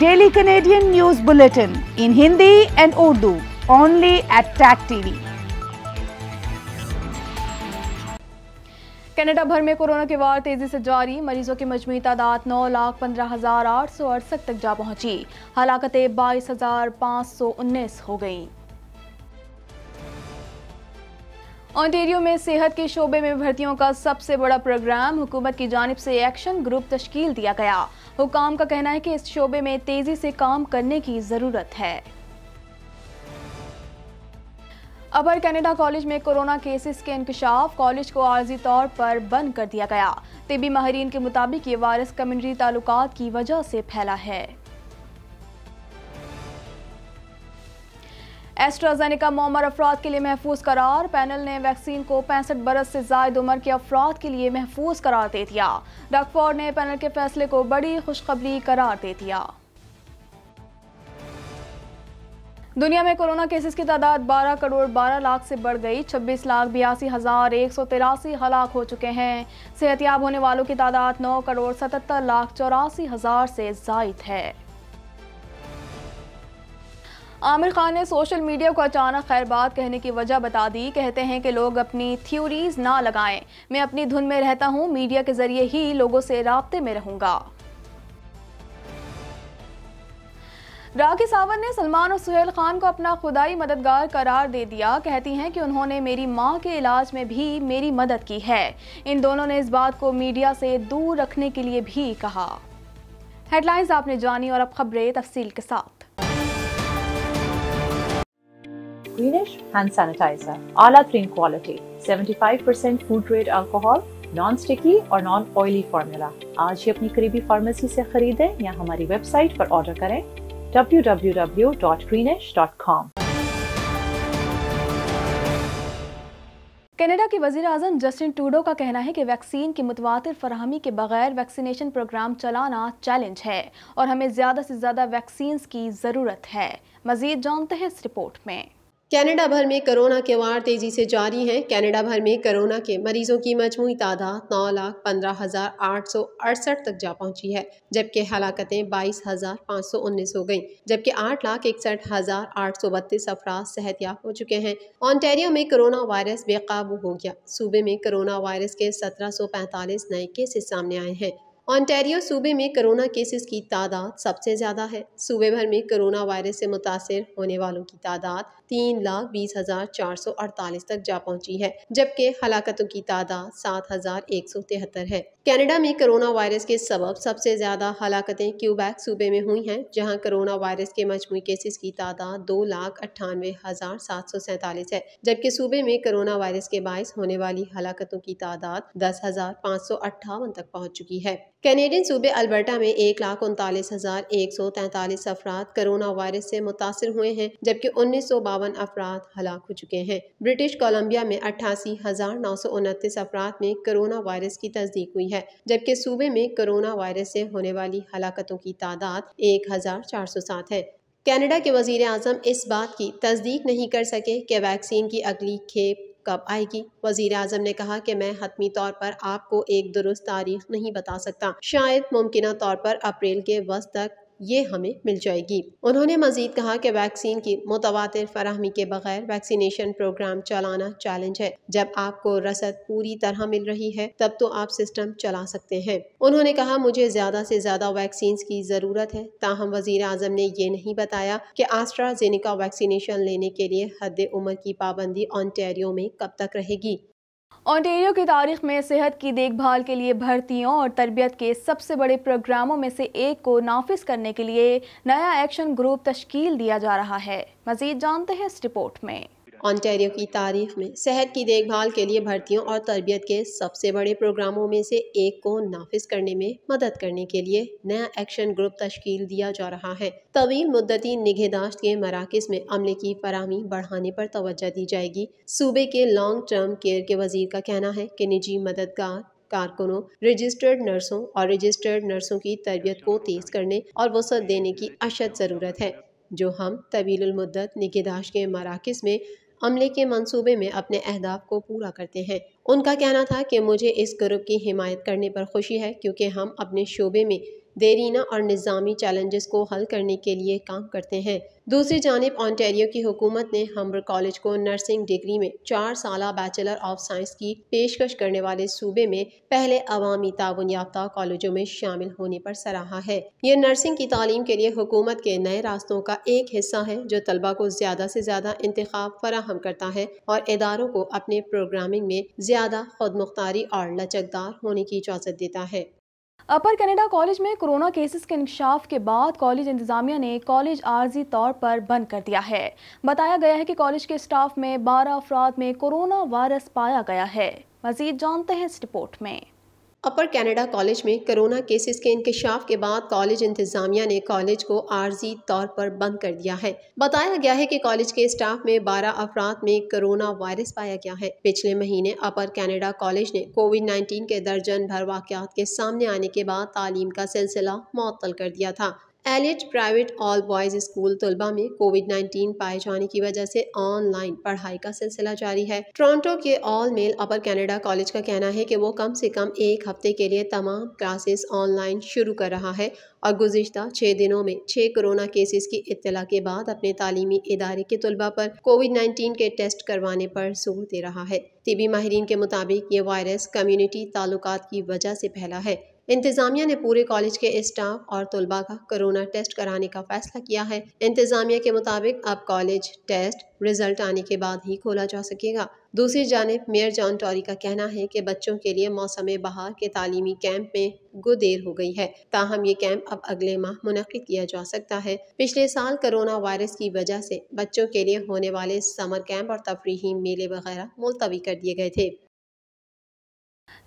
Daily Canadian news bulletin in Hindi and Urdu only at tech TV Canada भर में corona के वार तेजी से जारी मरीजों की मजमू तादाद नौ लाख पंद्रह हजार आठ सौ अड़सठ तक जा पहुंची हलाकतें बाईस हजार पाँच सौ उन्नीस हो गईं ऑन्टेरियो में सेहत के शोबे में भर्तियों का सबसे बड़ा प्रोग्राम हुकूमत की जानब से एक्शन ग्रुप तश्कील दिया गया हुकाम का कहना है कि इस शोबे में तेज़ी से काम करने की ज़रूरत है अबर कनाडा कॉलेज में कोरोना केसेस के इंकशाफ कॉलेज को आर्जी तौर पर बंद कर दिया गया तिबी माहरीन के मुताबिक ये वायरस कम्युनिटी ताल्लुक की वजह से फैला है एस्ट्राजेनिका मोमर अफराद के लिए महफूज करार पैनल ने वैक्सीन को पैंसठ बरस से जायद उम्र के अफराद के लिए महफूज करार दे दिया डॉक्टर ने पैनल के फैसले को बड़ी खुशखबरी करार दे दिया दुनिया में कोरोना केसेस की तादाद 12 करोड़ 12 लाख से बढ़ गई छब्बीस लाख बयासी हज़ार एक सौ तिरासी हलाक हो चुके हैं सेहतियाब होने वालों की तादाद 9 करोड़ 77 लाख चौरासी हज़ार से जायद है आमिर खान ने सोशल मीडिया को अचानक खैरबाद कहने की वजह बता दी कहते हैं कि लोग अपनी थ्योरीज ना लगाएं मैं अपनी धुन में रहता हूं मीडिया के जरिए ही लोगों से रबते में रहूंगा राखी सावंत ने सलमान और सुहेल खान को अपना खुदाई मददगार करार दे दिया कहती हैं कि उन्होंने मेरी माँ के इलाज में भी मेरी मदद की है इन दोनों ने इस बात को मीडिया से दूर रखने के लिए भी कहा हेडलाइंस आपने जानी और अब खबरें तफसील के साथ Greenish hand sanitizer, Ala are quality, 75% food grade alcohol, non sticky और नॉन ऑयली फॉर्मूला आज ही अपनी करीबी फार्मेसी से खरीदें या हमारी वेबसाइट पर ऑर्डर करें www.greenish.com कनाडा के वजीर अजम जस्टिन टूडो का कहना है कि वैक्सीन की मुतवातर फरहमी के बगैर वैक्सीनेशन प्रोग्राम चलाना चैलेंज है और हमें ज़्यादा से ज़्यादा वैक्सीन की ज़रूरत है मज़ीद जानते हैं इस रिपोर्ट में कनाडा भर में कोरोना के वार तेज़ी से जारी हैं कनाडा भर में कोरोना के मरीजों की मजमू तादाद नौ लाख पंद्रह हज़ार आठ सौ अड़सठ तक जा पहुंची है जबकि हलाकतें बाईस हज़ार पाँच सौ उन्नीस हो गईं जबकि आठ लाख इकसठ हज़ार आठ सौ बत्तीस अफराज सेहतियाब हो चुके हैं ऑनटेरियो में कोरोना वायरस बेकाबू हो गया सूबे में कोरोना वायरस के सत्रह सौ पैंतालीस नए केसेस सामने आए हैं ऑन्टेरियो सूबे में कोरोना केसेस की तादाद सबसे ज़्यादा है सूबे भर में कोरोना वायरस से मुतासर होने वालों की तादाद तीन लाख बीस हजार चार सौ अड़तालीस तक जा पहुंची है जबकि हलाकतों की तादाद सात हजार एक सौ तिहत्तर है कनाडा में कोरोना वायरस के सबब सबसे ज़्यादा हलाकतें क्यूबैक सूबे में हुई हैं जहां कोरोना वायरस के मजमू केसेस की तादाद दो लाख अट्ठानवे हज़ार सात सौ सैंतालीस है जबकि सूबे में कोरोना वायरस के बायस होने वाली हलाकतों की तादाद दस हज़ार पाँच सौ अट्ठावन तक पहुँच चुकी है कैनेडियन सूबे अल्बर्टा में एक लाख उनतालीस हज़ार एक सौ तैतालीस अफराद कोरोना वायरस से मुतासर हुए हैं जबकि उन्नीस सौ बावन अफराद हलाक हो चुके हैं ब्रिटिश कोलंबिया में अट्ठासी हजार नौ सौ उनतीस अफराद में कोरोना वायरस की तस्दीक हुई है जबकि सूबे में कोरोना वायरस से होने वाली हलाकतों की तादाद एक हजार चार सौ सात है कैनेडा के वजीर अजम इस बात की तस्दीक नहीं कर सके कि वैक्सीन की अगली खेप कब आएगी वजीर अजम ने कहा कि मैं हतमी तौर पर आपको एक दुरुस्त तारीख नहीं बता सकता शायद मुमकिन तौर पर अप्रैल के वस्त तक ये हमें मिल जाएगी उन्होंने मजीद कहा कि वैक्सीन की मुतवा फरहमी के बगैर वैक्सीनेशन प्रोग्राम चलाना चैलेंज है जब आपको रसद पूरी तरह मिल रही है तब तो आप सिस्टम चला सकते हैं उन्होंने कहा मुझे ज्यादा से ज्यादा वैक्सीन की जरूरत है ताहम वजीर आजम ने ये नहीं बताया कि आस्ट्राजेनिका वैक्सीनेशन लेने के लिए हद उम्र की पाबंदी ऑनटेरियो में कब तक रहेगी ऑन्टेरियो की तारीख में सेहत की देखभाल के लिए भर्तियों और तरबियत के सबसे बड़े प्रोग्रामों में से एक को नाफिज करने के लिए नया एक्शन ग्रुप तश्कील दिया जा रहा है मजीद जानते हैं इस रिपोर्ट में ऑनटेरियो की तारीख में सेहत की देखभाल के लिए भर्तियों और तरबियत के सबसे बड़े प्रोग्रामों में से एक को नाफिज करने में मदद करने के लिए नया एक्शन ग्रुप तश्कील दिया जा रहा है तवील मुद्दती निगहदाश्त के मराकज़ में अमले की फरहमी बढ़ाने पर तोज्जा दी जाएगी सूबे के लॉन्ग टर्म केयर के वजीर का कहना है कि निजी मददगार कारकुनों रजिस्टर्ड नर्सों और रजिस्टर्ड नर्सों की तरबियत को तेज़ करने और वसत देने की अशद ज़रूरत है जो हम तवील मुद्दत निगहदाश्त के मराकज़ में अमले के मंसूबे में अपने अहदाफ को पूरा करते हैं उनका कहना था कि मुझे इस ग्रुप की हिमायत करने पर खुशी है क्योंकि हम अपने शोबे में देरीना और निज़ामी चैलेंजेस को हल करने के लिए काम करते हैं दूसरी जानब ऑनटेरियो की हुकूमत ने हम्बर कॉलेज को नर्सिंग डिग्री में चार साल बैचलर ऑफ साइंस की पेशकश करने वाले सूबे में पहले अवामी ताउन याफ्ता कॉलेजों में शामिल होने पर सराहा है यह नर्सिंग की तालीम के लिए हुकूमत के नए रास्तों का एक हिस्सा है जो तलबा को ज़्यादा से ज़्यादा इंतखा फराहम करता है और इदारों को अपने प्रोग्रामिंग में ज़्यादा खुद मुख्तारी और लचकदार होने की इजाज़त देता है अपर कनाडा कॉलेज में कोरोना केसेस के इंकशाफ के बाद कॉलेज इंतजामिया ने कॉलेज आर्जी तौर पर बंद कर दिया है बताया गया है कि कॉलेज के स्टाफ में बारह अफराद में कोरोना वायरस पाया गया है मजीद जानते हैं इस रिपोर्ट में अपर कनाडा कॉलेज में कोरोना केसेस के इंकशाफ के बाद कॉलेज इंतजामिया ने कॉलेज को आर्जी तौर पर बंद कर दिया है बताया गया है कि कॉलेज के स्टाफ में 12 अफराद में कोरोना वायरस पाया गया है पिछले महीने अपर कनाडा कॉलेज ने कोविड 19 के दर्जन भर वाकत के सामने आने के बाद तालीम का सिलसिला मअतल कर दिया था elite private all boys school तलबा में कोविड 19 पाए जाने की वजह से ऑनलाइन पढ़ाई का सिलसिला जारी है टोरंटो के all male Upper Canada College का कहना है कि वो कम से कम एक हफ्ते के लिए तमाम क्लासेस ऑनलाइन शुरू कर रहा है और गुजशत छः दिनों में छः कोरोना केसेस की इतला के बाद अपने तालीमी इदारे के तलबा पर कोविड नाइन्टीन के टेस्ट करवाने पर जोर दे रहा है तबी माहरीन के मुताबिक ये वायरस कम्यूनिटी ताल्लुक की वजह से फैला है इंतज़ामिया ने पूरे कॉलेज के स्टाफ और तलबा का कोरोना टेस्ट कराने का फैसला किया है इंतज़ामिया के मुताबिक अब कॉलेज टेस्ट रिजल्ट आने के बाद ही खोला जा सकेगा दूसरी जानब मेयर जॉन टॉरी का कहना है कि बच्चों के लिए मौसम बहार के तालीमी कैंप में गो देर हो गई है ताहम ये कैंप अब अगले माह मुनद किया जा सकता है पिछले साल कोरोना वायरस की वजह से बच्चों के लिए होने वाले समर कैंप और तफरी मेले वगैरह मुलतवी कर दिए गए थे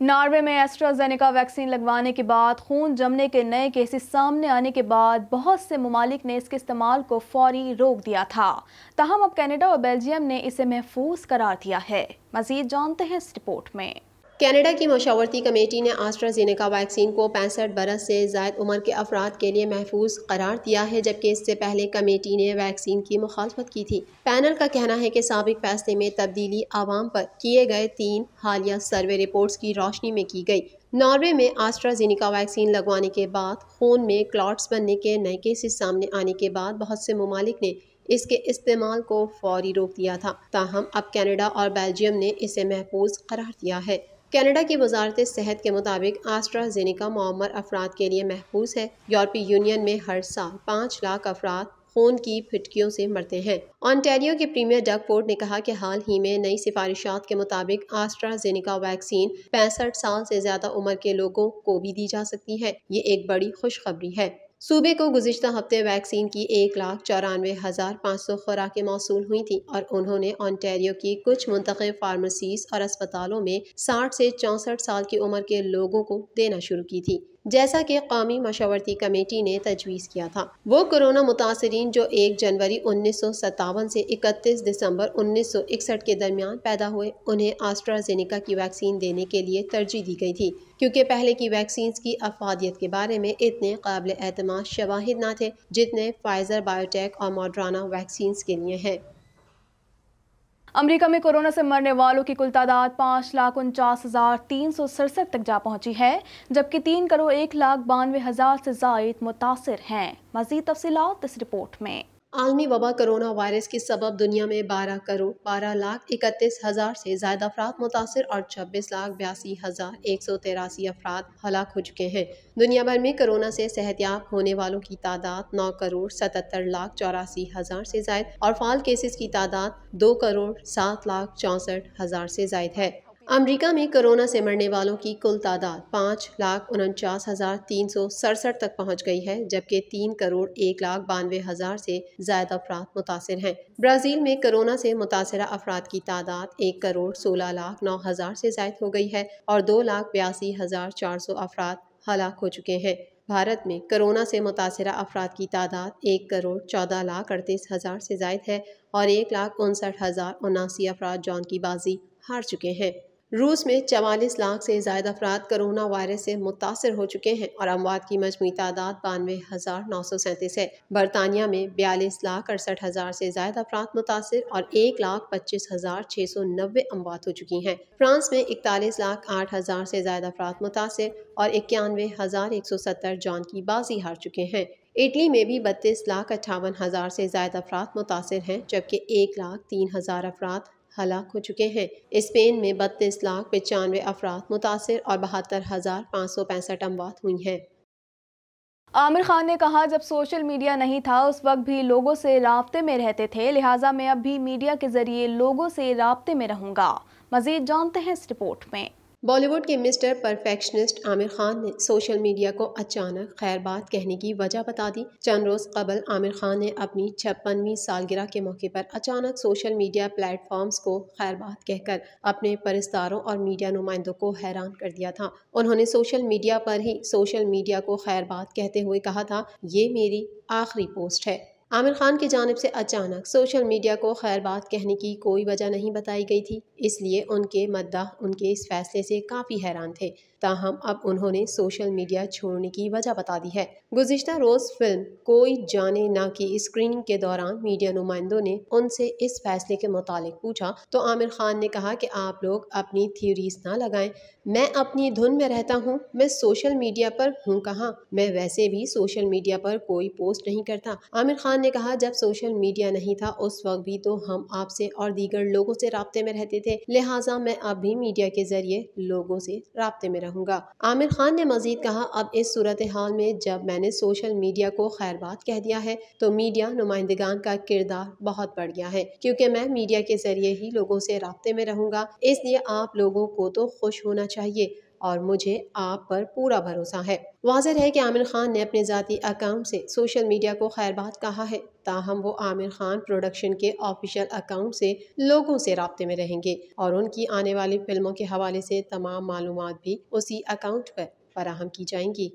नॉर्वे में एस्ट्राजेनेका वैक्सीन लगवाने के बाद खून जमने के नए केसेस सामने आने के बाद बहुत से ममालिक ने इसके इस्तेमाल को फौरी रोक दिया था तहम अब कनाडा और बेल्जियम ने इसे महफूज करार दिया है मजीद जानते हैं इस रिपोर्ट में कैनेडा की मशावरती कमेटी ने आस्ट्राजेनेका वैक्सीन को पैंसठ बरस से जायद उम्र के अफराद के लिए महफूज करार दिया है जबकि इससे पहले कमेटी ने वैक्सीन की मुखालफत की थी पैनल का कहना है कि सबक फैसले में तब्दीली आवाम पर किए गए तीन हालिया सर्वे रिपोर्ट्स की रोशनी में की गई नॉर्वे में आस्ट्राजीनिका वैक्सीन लगवाने के बाद खून में क्लाट्स बनने के नए केसेस सामने आने के बाद बहुत से ममालिक ने इसके इस्तेमाल को फौरी रोक दिया था ताहम अब कनाडा और बेल्जियम ने इसे महफूज करार दिया है कनाडा की वजारत सेहत के मुताबिक आस्ट्राजेनिका मम्मर अफराद के लिए महफूज है यूरोपीय यूनियन में हर साल पाँच लाख अफराद खून की फिटकियों से मरते हैं ऑनटेरियो के प्रीमियर डग पोर्ट ने कहा कि हाल ही में नई सिफारिशात के मुताबिक आस्ट्राजेनिका वैक्सीन पैंसठ साल से ज़्यादा उम्र के लोगों को भी दी जा सकती है ये एक बड़ी खुशखबरी है सूबे को गुजशत हफ्ते वैक्सीन की एक लाख चौरानवे हज़ार पाँच सौ खुराकें मौसू हुई थीं और उन्होंने ऑनटेरियो की कुछ मुंतब फार्मेसीज और अस्पतालों में साठ से चौंसठ साल की उम्र के लोगों को देना शुरू की थी जैसा कि कौमी मशावरती कमेटी ने तजवीज़ किया था वो कोरोना मुतासरीन जो एक जनवरी उन्नीस सौ सतावन से इकतीस दिसंबर उन्नीस सौ इकसठ के दरमियान पैदा हुए उन्हें आस्ट्राजेनिका की वैक्सीन देने के लिए तरजीह दी गई थी क्योंकि पहले की वैक्सीन की अफवादियत के बारे में इतने काबिल एतम शवाहिद ना थे जितने फाइज़र बायोटेक और मॉड्राना वैक्सीन के लिए हैं अमेरिका में कोरोना से मरने वालों की कुल तादाद पाँच लाख उनचास हज़ार तीन सौ सड़सठ तक जा पहुंची है जबकि तीन करोड़ एक लाख बानवे हज़ार से जायद मुतासर हैं मजीद तफसीत इस रिपोर्ट में आलमी वबा करोना वायरस के सबब दुनिया में 12 करोड़ बारह लाख इकतीस हज़ार से ज़्यादा अफराद मुतासर और छब्बीस लाख बयासी हज़ार एक सौ तिरासी अफराद हलाक हो चुके हैं दुनिया भर में करोना से सेहतियाब होने वालों की तादाद नौ करोड़ सतहत्तर लाख चौरासी हज़ार से जायद और फाल केसेस की तादाद दो करोड़ सात लाख चौंसठ हज़ार से जायद है अमेरिका में कोरोना से मरने वालों की कुल तादाद पाँच लाख उनचास हज़ार तीन सौ सड़सठ तक पहुंच गई है जबकि तीन करोड़ एक लाख बानवे हज़ार से ज़्यादा अफराद मुतासर हैं ब्राज़ील में कोरोना से मुतासर अफराद की तादाद एक करोड़ सोलह लाख नौ हज़ार से ज्यादा हो गई है और दो लाख बयासी हज़ार चार सौ अफराद हलाक हो चुके हैं भारत में कोरोना से मुतासर अफराद की तादाद एक करोड़ चौदह लाख अड़तीस हज़ार से ज्यादा है और एक लाख उनसठ हज़ार उनासी अफराद जान की बाजी हार चुके हैं रूस में चवालीस लाख से ज्यादा अफराद कोरोना वायरस से मुतासर हो चुके हैं और अमवात की मजमू तादाद बानवे हज़ार नौ सौ सैंतीस है बरतानिया में बयालीस लाख अड़सठ हज़ार से ज्यादा अफराद मुतासर और एक लाख पच्चीस हज़ार छः सौ नब्बे अमवात हो चुकी हैं फ्रांस में इकतालीस लाख आठ हज़ार से ज्यादा अफराद मुतासर और इक्यानवे हज़ार एक सौ सत्तर जान की बाजी हार चुके हैं इटली में भी बत्तीस लाख अट्ठावन हज़ार से ज्यादा अफराद मुतासर हैं जबकि एक लाख तीन हज़ार अफराद हलाक हो चुके हैं स्पेन में बत्तीस लाख पचानवे अफराद मुतासर और बहत्तर हज़ार पाँच सौ पैंसठ अमवात हुई हैं आमिर खान ने कहा जब सोशल मीडिया नहीं था उस वक्त भी लोगों से रबते में रहते थे लिहाजा मैं अब भी मीडिया के जरिए लोगों से रबते में रहूँगा मजीद जानते हैं इस रिपोर्ट में बॉलीवुड के मिस्टर परफेक्शनिस्ट आमिर खान ने सोशल मीडिया को अचानक खैर बात कहने की वजह बता दी चंद रोज कबल आमिर खान ने अपनी छप्पनवीं सालगिरह के मौके पर अचानक सोशल मीडिया प्लेटफॉर्म्स को खैर बात कहकर अपने परिस्तारों और मीडिया नुमाइंदों को हैरान कर दिया था उन्होंने सोशल मीडिया पर ही सोशल मीडिया को खैर बात कहते हुए कहा था ये मेरी आखिरी पोस्ट है आमिर खान की जानब से अचानक सोशल मीडिया को खैर बात कहने की कोई वजह नहीं बताई गई थी इसलिए उनके मद्दा उनके इस फैसले से काफ़ी हैरान थे ताहम अब उन्होंने सोशल मीडिया छोड़ने की वजह बता दी है गुजशत रोज़ फिल्म कोई जाने ना की स्क्रीनिंग के दौरान मीडिया नुमाइंदों ने उनसे इस फैसले के मुतालिक पूछा तो आमिर खान ने कहा कि आप लोग अपनी थ्योरीज ना लगाएं मैं अपनी धुन में रहता हूँ मैं सोशल मीडिया पर हूँ कहाँ मैं वैसे भी सोशल मीडिया पर कोई पोस्ट नहीं करता आमिर खान ने कहा जब सोशल मीडिया नहीं था उस वक्त भी तो हम आपसे और दीगर लोगों से रबते में रहते थे लिहाजा मैं अब भी मीडिया के जरिए लोगों से रबते में रहूँगा आमिर खान ने मजीद कहा अब इस सूरत हाल में जब मैंने सोशल मीडिया को खैरबाद कह दिया है तो मीडिया नुमाइंदगान का किरदार बहुत बढ़ गया है क्योंकि मैं मीडिया के जरिए ही लोगों से रबते में रहूँगा इसलिए आप लोगों को तो खुश होना चाहिए और मुझे आप पर पूरा भरोसा है वाजह है कि आमिर खान ने अपने ज़ाती अकाउंट से सोशल मीडिया को खैरबाद कहा है ताहम वो आमिर खान प्रोडक्शन के ऑफिशियल अकाउंट से लोगों से रबते में रहेंगे और उनकी आने वाली फिल्मों के हवाले से तमाम मालूम भी उसी अकाउंट पर फराहम की जाएंगी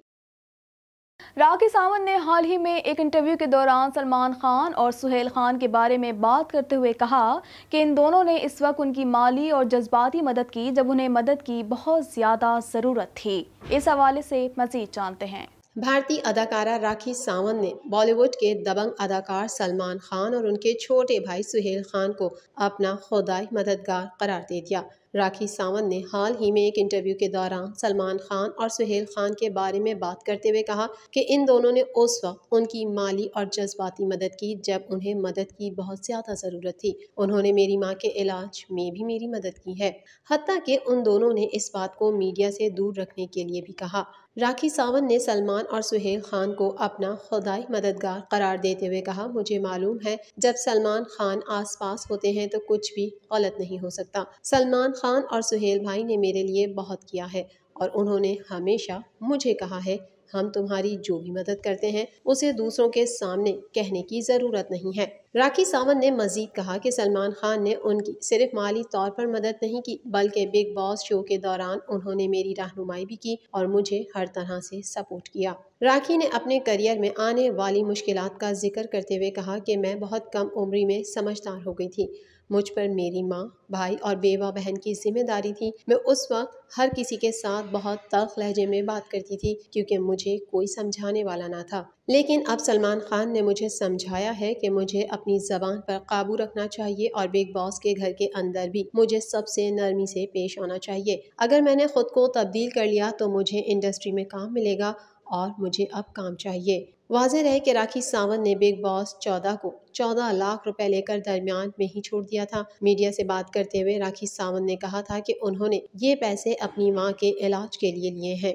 राखी सावंत ने हाल ही में एक इंटरव्यू के दौरान सलमान खान और सुहेल खान के बारे में बात करते हुए कहा कि इन दोनों ने इस वक्त उनकी माली और जज्बाती मदद की जब उन्हें मदद की बहुत ज़्यादा ज़रूरत थी इस हवाले से मज़ीद जानते हैं भारतीय अदाकारा राखी सावंत ने बॉलीवुड के दबंग अदाकार सलमान खान और उनके छोटे भाई सुहेल खान को अपना खुदाई मददगार करार दे दिया राखी सावंत ने हाल ही में एक इंटरव्यू के दौरान सलमान खान और सुहेल खान के बारे में बात करते हुए कहा कि इन दोनों ने उस वक्त उनकी माली और जज्बाती मदद की जब उन्हें मदद की बहुत ज़्यादा ज़रूरत थी उन्होंने मेरी माँ के इलाज में भी मेरी मदद की है हती कि उन दोनों ने इस बात को मीडिया से दूर रखने के लिए भी कहा राखी सावंत ने सलमान और सुहेल खान को अपना खुदाई मददगार करार देते हुए कहा मुझे मालूम है जब सलमान खान आसपास होते हैं तो कुछ भी गलत नहीं हो सकता सलमान खान और सुहेल भाई ने मेरे लिए बहुत किया है और उन्होंने हमेशा मुझे कहा है हम तुम्हारी जो भी मदद करते हैं उसे दूसरों के सामने कहने की ज़रूरत नहीं है राखी सावंत ने मजीद कहा कि सलमान खान ने उनकी सिर्फ माली तौर पर मदद नहीं की बल्कि बिग बॉस शो के दौरान उन्होंने मेरी रहनुमाई भी की और मुझे हर तरह से सपोर्ट किया राखी ने अपने करियर में आने वाली मुश्किल का जिक्र करते हुए कहा कि मैं बहुत कम उम्र में समझदार हो गई थी मुझ पर मेरी माँ भाई और बेवा बहन की जिम्मेदारी थी मैं उस वक्त हर किसी के साथ बहुत तल्ख लहजे में बात करती थी क्योंकि मुझे कोई समझाने वाला ना था लेकिन अब सलमान खान ने मुझे समझाया है कि मुझे अपनी जबान पर काबू रखना चाहिए और बिग बॉस के घर के अंदर भी मुझे सबसे नरमी से पेश आना चाहिए अगर मैंने खुद को तब्दील कर लिया तो मुझे इंडस्ट्री में काम मिलेगा और मुझे अब काम चाहिए वाजह रहे कि राखी सावंत ने बिग बॉस चौदह को चौदह लाख रुपए लेकर दरमियान में ही छोड़ दिया था मीडिया से बात करते हुए राखी सावंत ने कहा था कि उन्होंने ये पैसे अपनी माँ के इलाज के लिए लिए हैं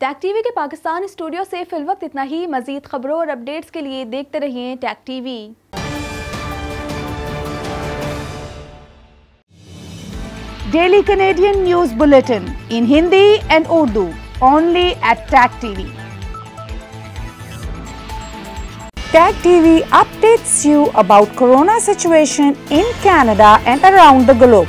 टैक टीवी के पाकिस्तान स्टूडियो से फिल वक्त इतना ही मजीद खबरों और अपडेट्स के लिए देखते रहिए Tag TV daily Canadian news bulletin in Hindi and Urdu only at tech TV Tag TV updates you about corona situation in Canada and around the globe.